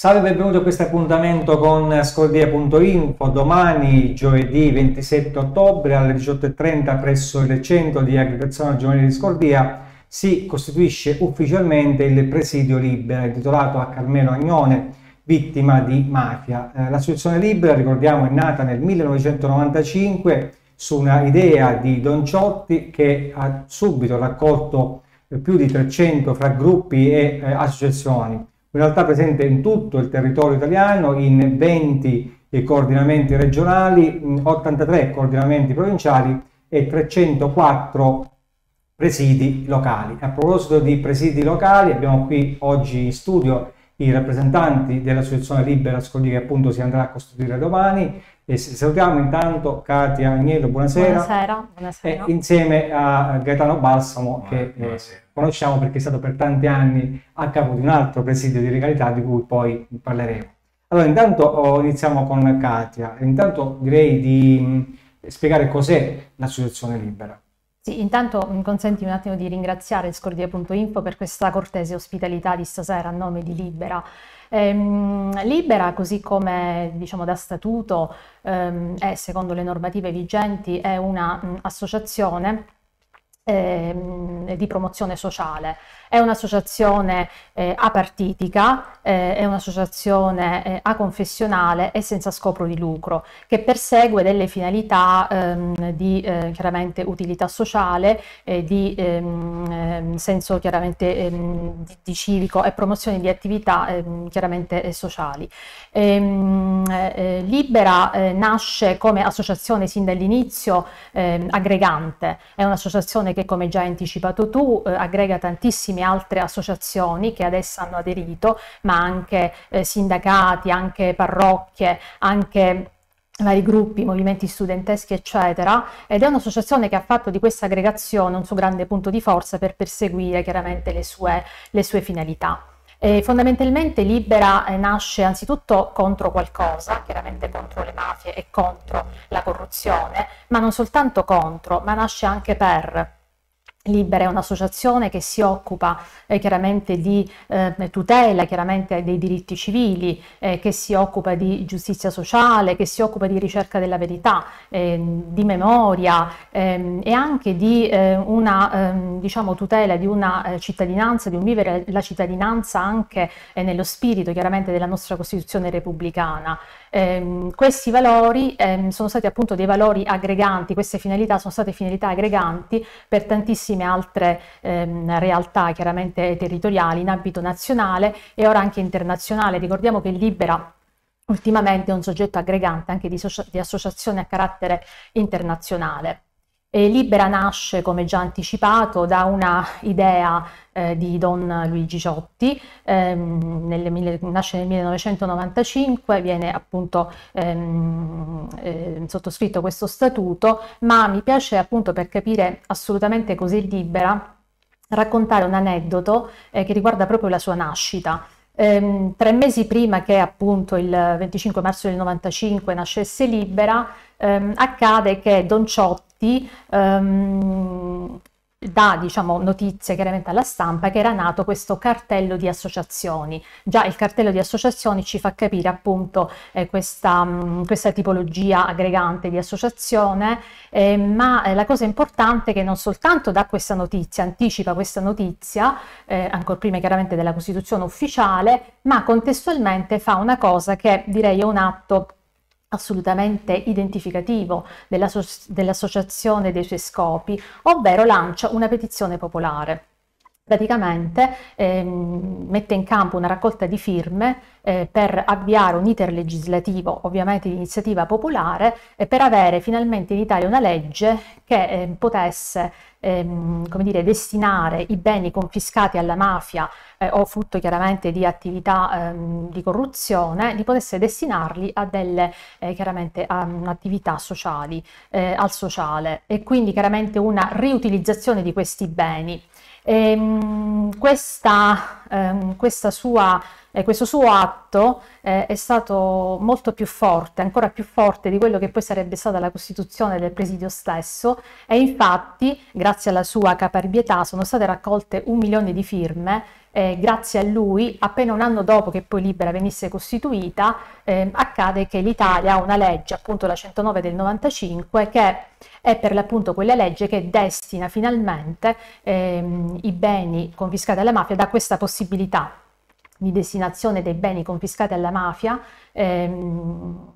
Salve, e benvenuti a questo appuntamento con scordia.info. Domani, giovedì 27 ottobre alle 18.30 presso il centro di aggregazione giovanile di Scordia si costituisce ufficialmente il presidio Libera intitolato a Carmelo Agnone, vittima di mafia. Eh, l'associazione Libera, ricordiamo, è nata nel 1995 su una idea di Don Ciotti che ha subito raccolto eh, più di 300 fra gruppi e eh, associazioni in realtà presente in tutto il territorio italiano, in 20 coordinamenti regionali, 83 coordinamenti provinciali e 304 presidi locali. A proposito di presidi locali, abbiamo qui oggi in studio i rappresentanti dell'Associazione Libera Scogli che appunto si andrà a costituire domani, e salutiamo intanto Katia Agnello, buonasera. Buonasera, buonasera. E insieme a Gaetano Balsamo, che eh, buonasera. conosciamo perché è stato per tanti anni a capo di un altro presidio di legalità di cui poi parleremo. Allora, intanto oh, iniziamo con Katia. Intanto direi di mm, spiegare cos'è l'associazione libera. Sì, intanto mi consenti un attimo di ringraziare Scordia.info per questa cortese ospitalità di stasera a nome di Libera. Ehm, Libera, così come diciamo da statuto ehm, è, secondo le normative vigenti, è un'associazione ehm, di promozione sociale è un'associazione eh, apartitica, eh, è un'associazione eh, aconfessionale e senza scopo di lucro, che persegue delle finalità ehm, di eh, chiaramente utilità sociale, eh, di ehm, ehm, senso chiaramente ehm, di, di, civico e promozione di attività ehm, chiaramente eh, sociali. Ehm, Libera nasce come associazione sin dall'inizio aggregante, è un'associazione che come già anticipato tu aggrega tantissimi tantissime altre associazioni che ad essa hanno aderito, ma anche eh, sindacati, anche parrocchie, anche vari gruppi, movimenti studenteschi, eccetera, ed è un'associazione che ha fatto di questa aggregazione un suo grande punto di forza per perseguire chiaramente le sue, le sue finalità. E fondamentalmente Libera eh, nasce anzitutto contro qualcosa, chiaramente contro le mafie e contro la corruzione, ma non soltanto contro, ma nasce anche per Libera è un'associazione che si occupa eh, chiaramente di eh, tutela chiaramente dei diritti civili, eh, che si occupa di giustizia sociale, che si occupa di ricerca della verità, ehm, di memoria ehm, e anche di eh, una ehm, diciamo, tutela di una eh, cittadinanza, di un vivere la cittadinanza anche eh, nello spirito chiaramente della nostra Costituzione repubblicana. Ehm, questi valori ehm, sono stati appunto dei valori aggreganti, queste finalità sono state finalità aggreganti per tantissime altre ehm, realtà chiaramente territoriali in ambito nazionale e ora anche internazionale. Ricordiamo che Libera ultimamente è un soggetto aggregante anche di, so di associazioni a carattere internazionale. E Libera nasce, come già anticipato, da una idea eh, di Don Luigi Ciotti, ehm, nel, nasce nel 1995, viene appunto ehm, eh, sottoscritto questo statuto, ma mi piace appunto per capire assolutamente così libera raccontare un aneddoto eh, che riguarda proprio la sua nascita. Ehm, tre mesi prima che appunto il 25 marzo del 95 nascesse Libera, ehm, accade che Don Ciotti ti um, dà diciamo, notizie chiaramente alla stampa che era nato questo cartello di associazioni. Già il cartello di associazioni ci fa capire appunto eh, questa, mh, mm, questa, tipologia aggregante di associazione, eh, ma eh, la cosa importante è che non soltanto dà questa notizia, anticipa questa notizia, eh, ancora prima chiaramente della Costituzione ufficiale, ma contestualmente fa una cosa che direi è un atto assolutamente identificativo dell'associazione dei suoi scopi, ovvero lancia una petizione popolare praticamente ehm, mette in campo una raccolta di firme eh, per avviare un iter legislativo, ovviamente di iniziativa popolare, eh, per avere finalmente in Italia una legge che eh, potesse ehm, come dire, destinare i beni confiscati alla mafia eh, o frutto chiaramente di attività ehm, di corruzione, di potesse destinarli a delle eh, chiaramente a, um, attività sociali, eh, al sociale e quindi chiaramente una riutilizzazione di questi beni. E, ehm, questa, ehm, questa sua, eh, questo suo atto eh, è stato molto più forte, ancora più forte di quello che poi sarebbe stata la costituzione del presidio stesso e infatti grazie alla sua caparbietà sono state raccolte un milione di firme eh, grazie a lui, appena un anno dopo che poi Libera venisse costituita, eh, accade che l'Italia ha una legge, appunto la 109 del 95, che è per l'appunto quella legge che destina finalmente ehm, i beni confiscati alla mafia da questa possibilità di destinazione dei beni confiscati alla mafia. Ehm,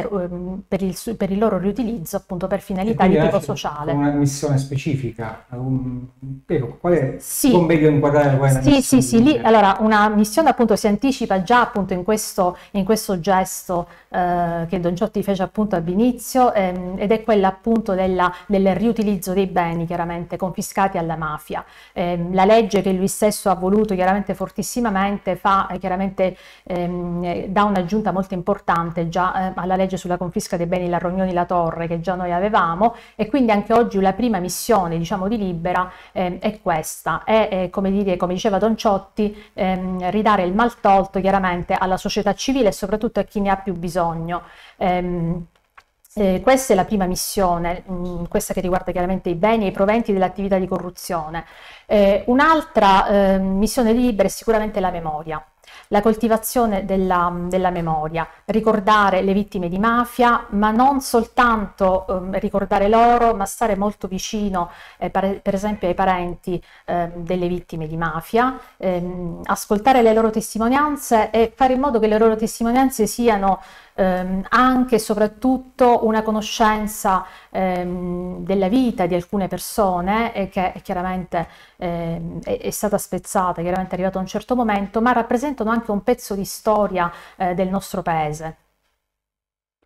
per, ehm, per, il, per, il, loro riutilizzo appunto per finalità di tipo sociale. Una missione specifica, un, però, qual è sì. o meglio inquadrare qual è sì, sì, sì, lì, allora una missione appunto si anticipa già appunto in questo, in questo gesto eh, che Don Ciotti fece appunto all'inizio ehm, ed è quella appunto della, del riutilizzo dei beni chiaramente confiscati alla mafia. Eh, la legge che lui stesso ha voluto chiaramente fortissimamente fa eh, chiaramente ehm, eh, dà un'aggiunta molto importante già eh, alla legge legge sulla confisca dei beni la Rognoni la Torre che già noi avevamo e quindi anche oggi la prima missione diciamo di Libera eh, è questa è eh, come, dire, come diceva Don Ciotti ehm, ridare il mal tolto chiaramente alla società civile e soprattutto a chi ne ha più bisogno ehm, eh, questa è la prima missione, mh, mm, questa che riguarda chiaramente i beni e i proventi dell'attività di corruzione. Eh, un'altra eh, missione libera è sicuramente la memoria la coltivazione della, della, memoria, ricordare le vittime di mafia, ma non soltanto eh, ricordare loro, ma stare molto vicino eh, per, per, esempio ai parenti eh, delle vittime di mafia, ehm, ascoltare le loro testimonianze e fare in modo che le loro testimonianze siano ehm, anche e soprattutto una conoscenza ehm, della vita di alcune persone eh, che chiaramente ehm, è, è, stata spezzata, chiaramente è arrivata a un certo momento, ma rappresentano anche un pezzo di storia eh, del nostro paese.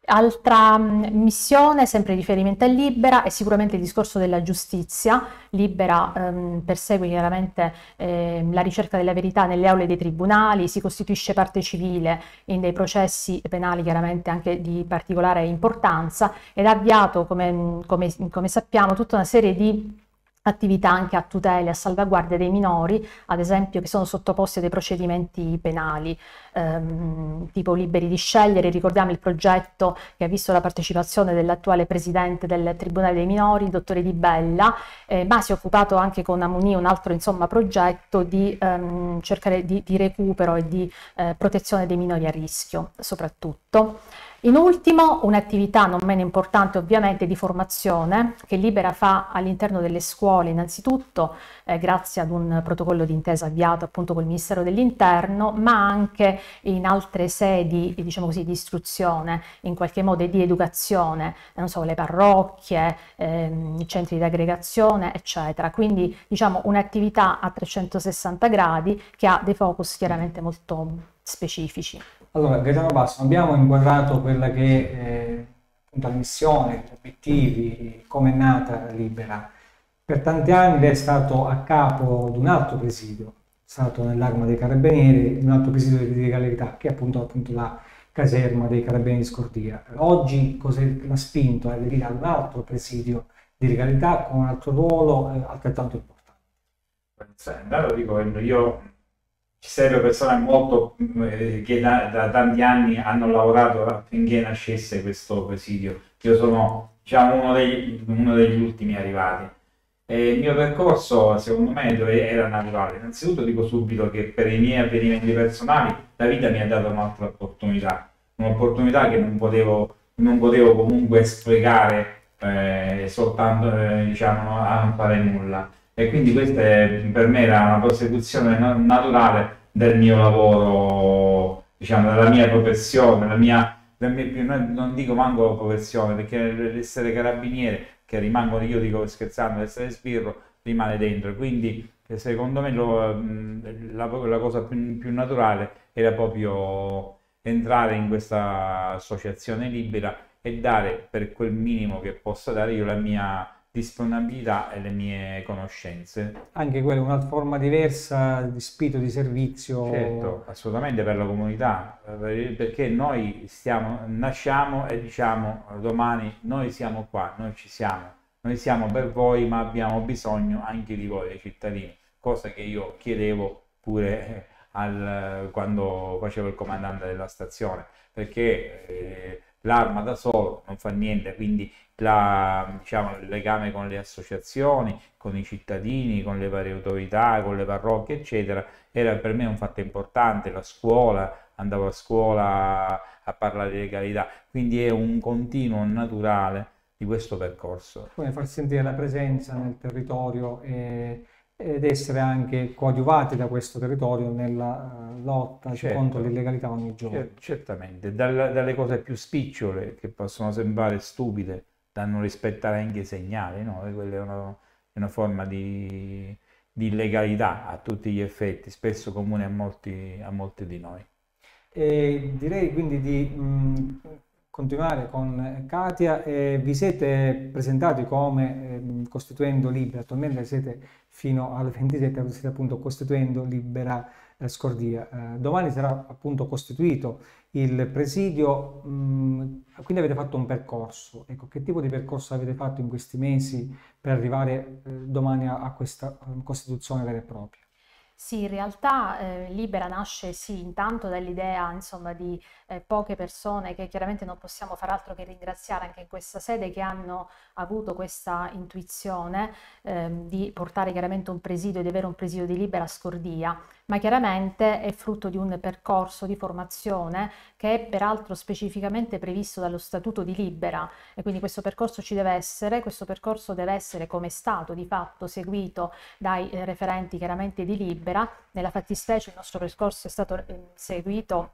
Altra mm, missione, sempre riferimento a Libera, è sicuramente il discorso della giustizia. Libera ehm, persegue chiaramente ehm, la ricerca della verità nelle aule dei tribunali, si costituisce parte civile in dei processi penali chiaramente anche di particolare importanza ed ha avviato, come, mm, come, come sappiamo, tutta una serie di attività anche a tutela e a salvaguardia dei minori, ad esempio che sono sottoposti a dei procedimenti penali ehm, tipo liberi di scegliere, ricordiamo il progetto che ha visto la partecipazione dell'attuale presidente del Tribunale dei Minori, il dottore Di Bella, eh, ma si è occupato anche con Amuni, un altro insomma, progetto di ehm, cercare di, di, recupero e di eh, protezione dei minori a rischio soprattutto. In ultimo, un'attività non meno importante ovviamente di formazione che Libera fa all'interno delle scuole innanzitutto eh, grazie ad un protocollo d'intesa avviato appunto col Ministero dell'Interno, ma anche in altre sedi, diciamo così, di istruzione, in qualche modo di educazione, non so, le parrocchie, ehm, i centri di aggregazione, eccetera. Quindi diciamo un'attività a 360 gradi che ha dei focus chiaramente molto specifici. Allora, Gaetano Basso, abbiamo inquadrato quella che è eh, la missione, gli obiettivi, come è nata Libera. Per tanti anni lei è stato a capo di un altro presidio, stato nell'arma dei carabinieri, un altro presidio di legalità che è appunto, appunto la caserma dei carabinieri di Scordia. Oggi l'ha spinto a ad un altro presidio di legalità con un altro ruolo eh, altrettanto importante. Allora dico, io ci serve persone molto eh, che da, da, tanti anni hanno lavorato affinché nascesse questo presidio. Io sono diciamo, uno, degli, uno degli ultimi arrivati e il mio percorso, secondo me, era naturale. Innanzitutto dico subito che per i miei avvenimenti personali la vita mi ha dato un'altra opportunità, un'opportunità che non potevo, non potevo comunque sprecare eh, soltanto eh, diciamo, a non fare nulla. E quindi questa è, per me era una prosecuzione naturale del mio lavoro, diciamo, della mia professione, della mia, della mia non dico manco professione, perché l'essere carabiniere che rimangono, io dico scherzando, essere sbirro, rimane dentro. Quindi eh, secondo me lo, mm, la, la, cosa più, più, naturale era proprio entrare in questa associazione libera e dare per quel minimo che possa dare io la mia disponibilità e le mie conoscenze. Anche quella è una forma diversa di spirito di servizio. Certo, assolutamente per la comunità, perché noi stiamo, nasciamo e diciamo domani noi siamo qua, noi ci siamo, noi siamo per voi ma abbiamo bisogno anche di voi, dei cittadini, cosa che io chiedevo pure eh, al, quando facevo il comandante della stazione, perché... Eh, l'arma da solo non fa niente, quindi la, diciamo, il legame con le associazioni, con i cittadini, con le varie autorità, con le parrocchie, eccetera, era per me un fatto importante, la scuola, andavo a scuola a parlare di legalità, quindi è un continuo naturale di questo percorso. Come far sentire la presenza nel territorio e ed essere anche coadiuvati da questo territorio nella eh, lotta certo, contro l'illegalità ogni giorno. Certo, certamente, Dal, dalle cose più spicciole che possono sembrare stupide, da non rispettare anche i segnali, no? quella è una, una forma di, di, illegalità a tutti gli effetti, spesso comune a molti, a molti di noi. E direi quindi di mh, continuare con Katia, eh, vi siete presentati come eh, costituendo libri, attualmente siete fino al 27 si appunto costituendo libera eh, scordia. Eh, domani sarà appunto costituito il presidio, mh, mm, quindi avete fatto un percorso. Ecco, che tipo di percorso avete fatto in questi mesi per arrivare eh, domani a, a questa eh, costituzione vera e propria? Sì, in realtà eh, Libera nasce sì, intanto dall'idea insomma, di eh, poche persone che chiaramente non possiamo far altro che ringraziare anche in questa sede che hanno avuto questa intuizione eh, di portare chiaramente un presidio, di avere un presidio di Libera a Scordia, ma chiaramente è frutto di un percorso di formazione che è peraltro specificamente previsto dallo Statuto di Libera e quindi questo percorso ci deve essere, questo percorso deve essere come è stato di fatto seguito dai eh, referenti chiaramente di Libera libera. Nella fattispecie il nostro percorso è stato eh, seguito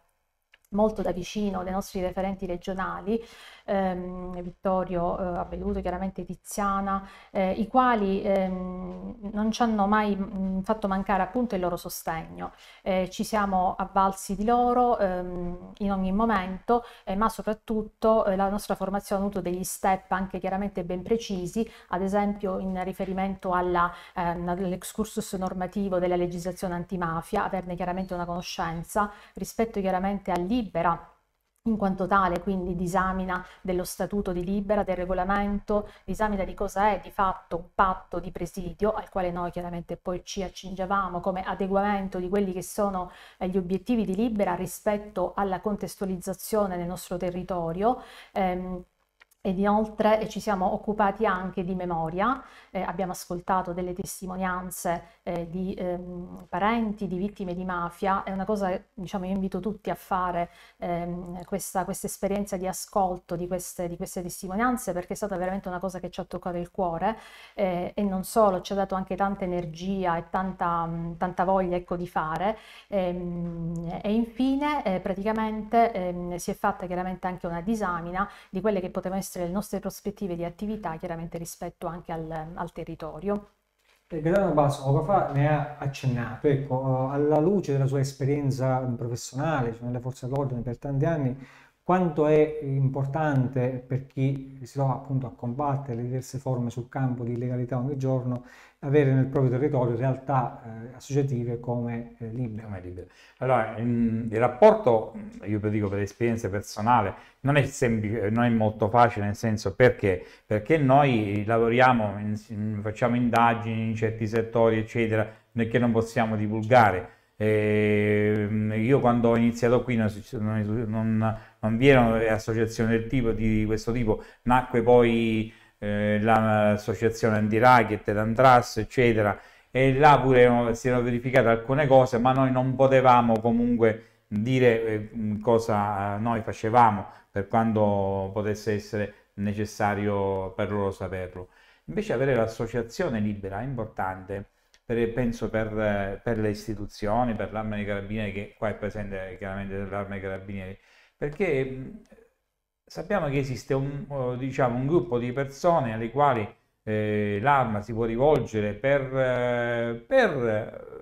molto da vicino dei nostri referenti regionali, ehm, Vittorio eh, Avveduto, chiaramente Tiziana, eh, i quali ehm, non ci hanno mai mh, mm, fatto mancare appunto il loro sostegno. Eh, ci siamo avvalsi di loro ehm, in ogni momento, eh, ma soprattutto eh, la nostra formazione ha avuto degli step anche chiaramente ben precisi, ad esempio in riferimento ehm, all'excursus normativo della legislazione antimafia, averne chiaramente una conoscenza rispetto chiaramente al libera in quanto tale quindi disamina dello statuto di Libera, del regolamento, disamina di cosa è di fatto un patto di presidio al quale noi chiaramente poi ci accingevamo come adeguamento di quelli che sono eh, gli obiettivi di Libera rispetto alla contestualizzazione nel nostro territorio, ehm, ed inoltre eh, ci siamo occupati anche di memoria, eh, abbiamo ascoltato delle testimonianze eh, di ehm, parenti di vittime di mafia, è una cosa che diciamo, io invito tutti a fare ehm, questa, questa, esperienza di ascolto di queste, di queste, testimonianze perché è stata veramente una cosa che ci ha toccato il cuore eh, e non solo, ci ha dato anche tanta energia e tanta, mh, mm, tanta voglia ecco, di fare. Ehm, e infine eh, praticamente ehm, si è fatta chiaramente anche una disamina di quelle che potevano essere nostre, le nostre prospettive di attività chiaramente rispetto anche al, al territorio. Eh, Gaetano Basso poco fa ne ha accennato, ecco, alla luce della sua esperienza professionale cioè nelle forze dell'ordine per tanti anni, quanto è importante per chi si trova appunto a combattere le diverse forme sul campo di illegalità ogni giorno avere nel proprio territorio realtà eh, associative come eh, libera. Come libera. Allora, ehm, il rapporto, io lo dico per esperienza personale, non è, semplice, non è molto facile, nel senso perché? Perché noi lavoriamo, in, in, facciamo indagini in certi settori, eccetera, che non possiamo divulgare. E, ehm, io quando ho iniziato qui non, non non vi erano associazioni del tipo, di questo tipo, nacque poi eh, l'associazione Anti-Racket, Antras, eccetera, e là pure erano, si erano verificate alcune cose, ma noi non potevamo comunque dire eh, mm, cosa noi facevamo per quanto potesse essere necessario per loro saperlo. Invece avere l'associazione libera è importante, per, penso per, per, le istituzioni, per l'arma dei carabinieri, che qua è presente chiaramente l'arma dei carabinieri, perché sappiamo che esiste un, diciamo, un gruppo di persone alle quali eh, l'arma si può rivolgere per, eh, per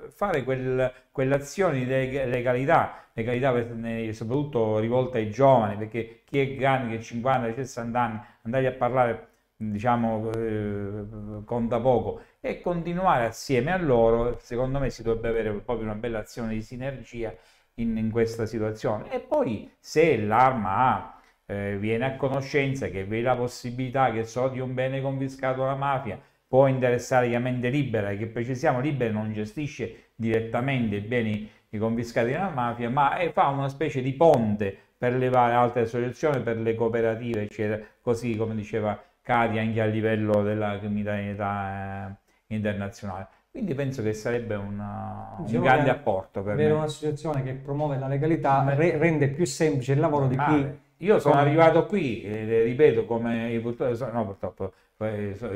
eh, fare quel, quell'azione di legalità, legalità per, soprattutto rivolta ai giovani, perché chi è grande, che ha 50, 60 anni, andare a parlare diciamo eh, conta poco e continuare assieme a loro secondo me si dovrebbe avere proprio una bella azione di sinergia in, in questa situazione. E poi se l'arma ha, eh, viene a conoscenza che vi è la possibilità che so di un bene confiscato alla mafia può interessare chiaramente Libera, che precisiamo Libera non gestisce direttamente i beni confiscati dalla mafia, ma eh, fa una specie di ponte per le varie altre associazioni, per le cooperative, eccetera, così come diceva Cari anche a livello della criminalità eh, internazionale. Quindi penso che sarebbe una, uh, diciamo un grande apporto per avere un'associazione che promuove la legalità re, rende più semplice il lavoro di chi... Io sono come... arrivato qui, eh, e ripeto, come purtroppo, no, purtroppo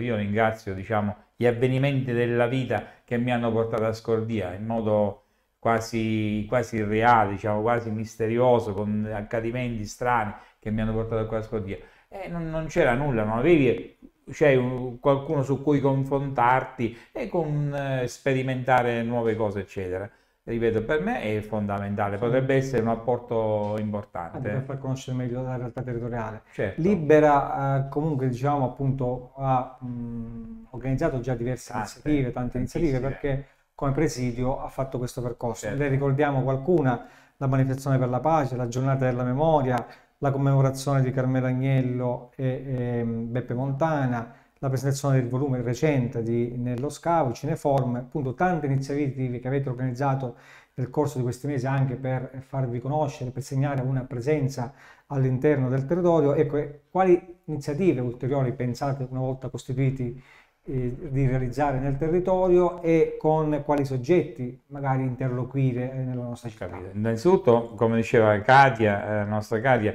io ringrazio diciamo, gli avvenimenti della vita che mi hanno portato a Scordia in modo quasi, quasi irreale, diciamo, quasi misterioso, con accadimenti strani che mi hanno portato qua a Scordia eh, non, non c'era nulla, non avevi cioè, un, qualcuno su cui confrontarti e con, eh, sperimentare nuove cose, eccetera. Ripeto, per me è fondamentale, potrebbe essere un apporto importante. Eh. per far conoscere meglio la realtà territoriale. Certo. Libera eh, comunque, diciamo, appunto, ha mh, organizzato già diverse ah, iniziative, tante iniziative, perché come presidio ha fatto questo percorso. Certo. Ne ricordiamo qualcuna, la manifestazione per la pace, la giornata della memoria, la commemorazione di Carmelo Agnello e, e Beppe Montana, la presentazione del volume recente di Nello Scavo, Cineform, appunto tante iniziative che avete organizzato nel corso di questi mesi anche per farvi conoscere, per segnare una presenza all'interno del territorio. Ecco, quali iniziative ulteriori pensate una volta costituiti eh, di realizzare nel territorio e con quali soggetti magari interloquire eh, nella nostra città? Capito. Innanzitutto, come diceva Katia, eh, la nostra Katia,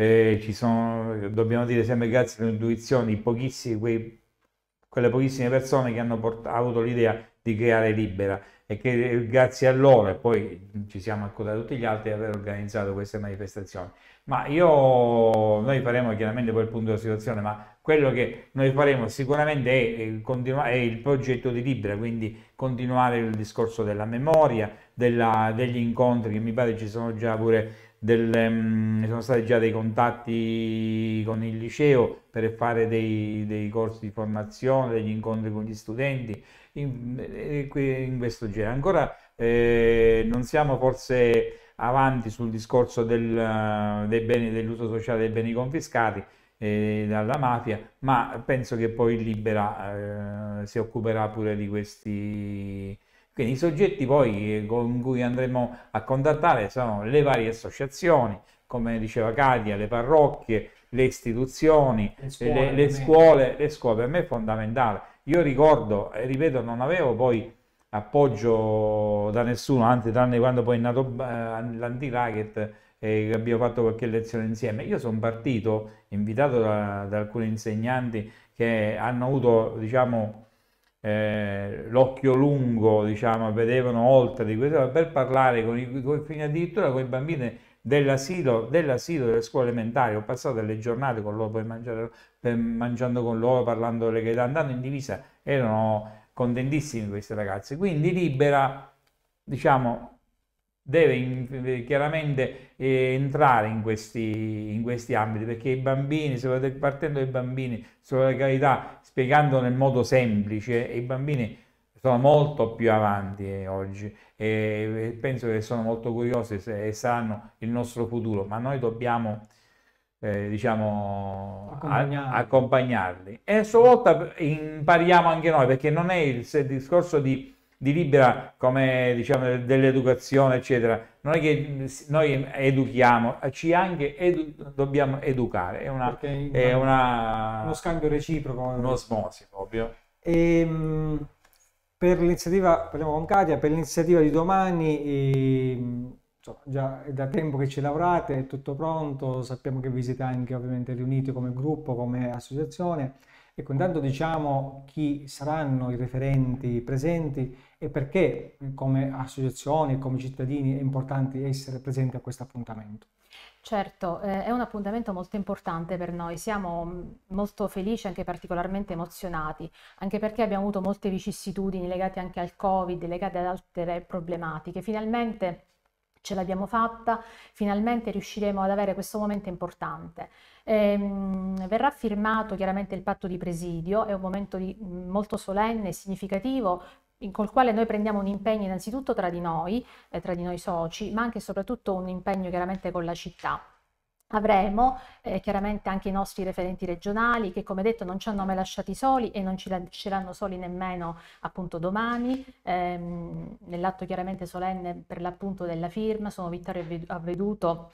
eh, sono, dobbiamo dire sempre grazie all'intuizione di quei, quelle pochissime persone che hanno portato, avuto l'idea di creare Libera e che grazie a loro e poi ci siamo accodati tutti gli altri ad aver organizzato queste manifestazioni. Ma io, noi faremo chiaramente poi il punto della situazione, ma quello che noi faremo sicuramente è, è, è il progetto di Libera, quindi continuare il discorso della memoria, della, degli incontri che mi pare ci sono già pure delle, ehm, sono stati già dei contatti con il liceo per fare dei, dei corsi di formazione, degli incontri con gli studenti, in, eh, eh, in questo genere. Ancora eh, non siamo forse avanti sul discorso del, eh, dei beni, dell'uso sociale dei beni confiscati eh, dalla mafia, ma penso che poi Libera eh, si occuperà pure di questi quindi i soggetti poi eh, con cui andremo a contattare sono le varie associazioni, come diceva Katia, le parrocchie, le istituzioni, le scuole, le, le, scuole, le scuole, per me è fondamentale. Io ricordo, eh, ripeto, non avevo poi appoggio da nessuno, anzi tranne quando poi è nato eh, l'anti-racket e eh, abbiamo fatto qualche lezione insieme. Io sono partito, invitato da, da alcuni insegnanti che hanno avuto, diciamo, eh, l'occhio lungo, diciamo, vedevano oltre di questo, per parlare con i, con i addirittura con i bambini dell'asilo, dell'asilo delle scuole elementari, ho passato delle giornate con loro, poi mangiare, per, mangiando con loro, parlando delle che andando in divisa, erano contentissimi questi ragazzi, quindi libera, diciamo, deve in, eh, chiaramente eh, entrare in questi, in questi, ambiti perché i bambini, partendo dai bambini, sulla legalità, spiegando nel modo semplice, eh, i bambini sono molto più avanti eh, oggi e penso che sono molto curiosi e saranno il nostro futuro, ma noi dobbiamo eh, diciamo accompagnarli. accompagnarli. e a sua volta impariamo anche noi perché non è il, il discorso di di libera, come diciamo, dell'educazione, eccetera. Non è che noi educhiamo, ci anche edu dobbiamo educare, è, una, è una, uno scambio reciproco. uno smosi proprio. E, ehm, per l'iniziativa, parliamo con Katia, per l'iniziativa di domani... E ehm, insomma, già è da tempo che ci lavorate, è tutto pronto, sappiamo che vi siete anche ovviamente riuniti come gruppo, come associazione. Ecco, intanto diciamo chi saranno i referenti presenti e perché come associazioni, come cittadini è importante essere presenti a questo appuntamento. Certo, eh, è un appuntamento molto importante per noi, siamo mm, molto felici e anche particolarmente emozionati, anche perché abbiamo avuto molte vicissitudini legate anche al Covid, legate ad altre problematiche. Finalmente ce l'abbiamo fatta, finalmente riusciremo ad avere questo momento importante. Ehm, verrà firmato chiaramente il patto di presidio, è un momento di, molto solenne e significativo in, col quale noi prendiamo un impegno innanzitutto tra di noi, eh, tra di noi soci, ma anche e soprattutto un impegno chiaramente con la città. Avremo eh, chiaramente anche i nostri referenti regionali che come detto non ci hanno mai lasciati soli e non ci lasceranno soli nemmeno appunto domani, ehm, nell'atto chiaramente solenne per l'appunto della firma, sono Vittorio Avveduto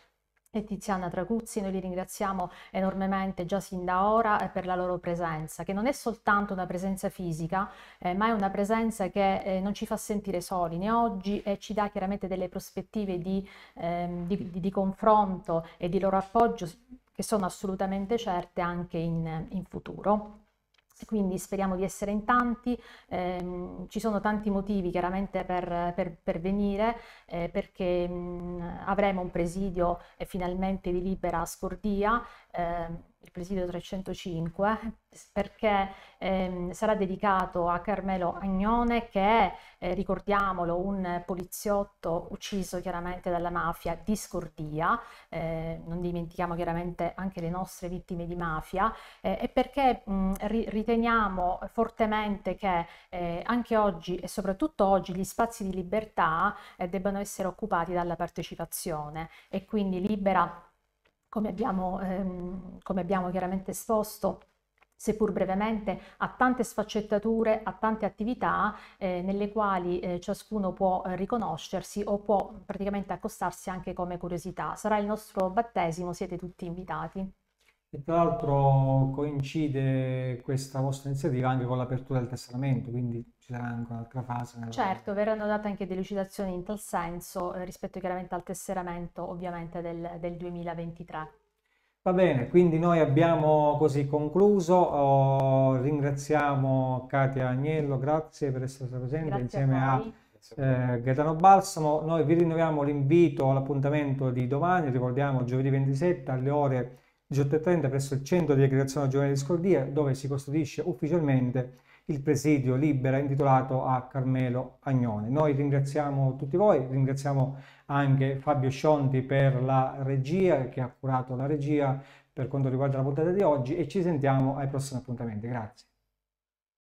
e Tiziana Tracuzzi, noi li ringraziamo enormemente già sin da ora eh, per la loro presenza, che non è soltanto una presenza fisica, eh, ma è una presenza che eh, non ci fa sentire soli né oggi e ci dà chiaramente delle prospettive di, ehm, di, di, di confronto e di loro appoggio che sono assolutamente certe anche in, in futuro quindi speriamo di essere in tanti, eh, ci sono tanti motivi chiaramente per, per, per venire eh, perché mh, mm, avremo un presidio eh, finalmente di libera scordia Ehm, il presidio 305 perché ehm, sarà dedicato a Carmelo Agnone che è, eh, ricordiamolo, un poliziotto ucciso chiaramente dalla mafia di Scordia, eh, non dimentichiamo chiaramente anche le nostre vittime di mafia eh, e perché mh, ri riteniamo fortemente che eh, anche oggi e soprattutto oggi gli spazi di libertà eh, debbano essere occupati dalla partecipazione e quindi libera come abbiamo, ehm, come abbiamo chiaramente esposto, seppur brevemente, a tante sfaccettature, a tante attività eh, nelle quali eh, ciascuno può eh, riconoscersi o può praticamente accostarsi anche come curiosità. Sarà il nostro battesimo, siete tutti invitati. E tra l'altro coincide questa vostra iniziativa anche con l'apertura del testamento, quindi ci sarà anche un'altra fase. Nella... Certo, verranno date anche delle citazioni in tal senso eh, rispetto chiaramente al tesseramento ovviamente del, del, 2023. Va bene, quindi noi abbiamo così concluso, oh, ringraziamo Katia Agnello, grazie per essere stata presente grazie insieme a, a eh, Gaetano Balsamo. Noi vi rinnoviamo l'invito all'appuntamento di domani, ricordiamo giovedì 27 alle ore 18.30 presso il centro di aggregazione giovanile di Scordia dove si costituisce ufficialmente il presidio libera intitolato a Carmelo Agnone. Noi ringraziamo tutti voi, ringraziamo anche Fabio Scionti per la regia che ha curato la regia per quanto riguarda la puntata di oggi e ci sentiamo ai prossimi appuntamenti. Grazie.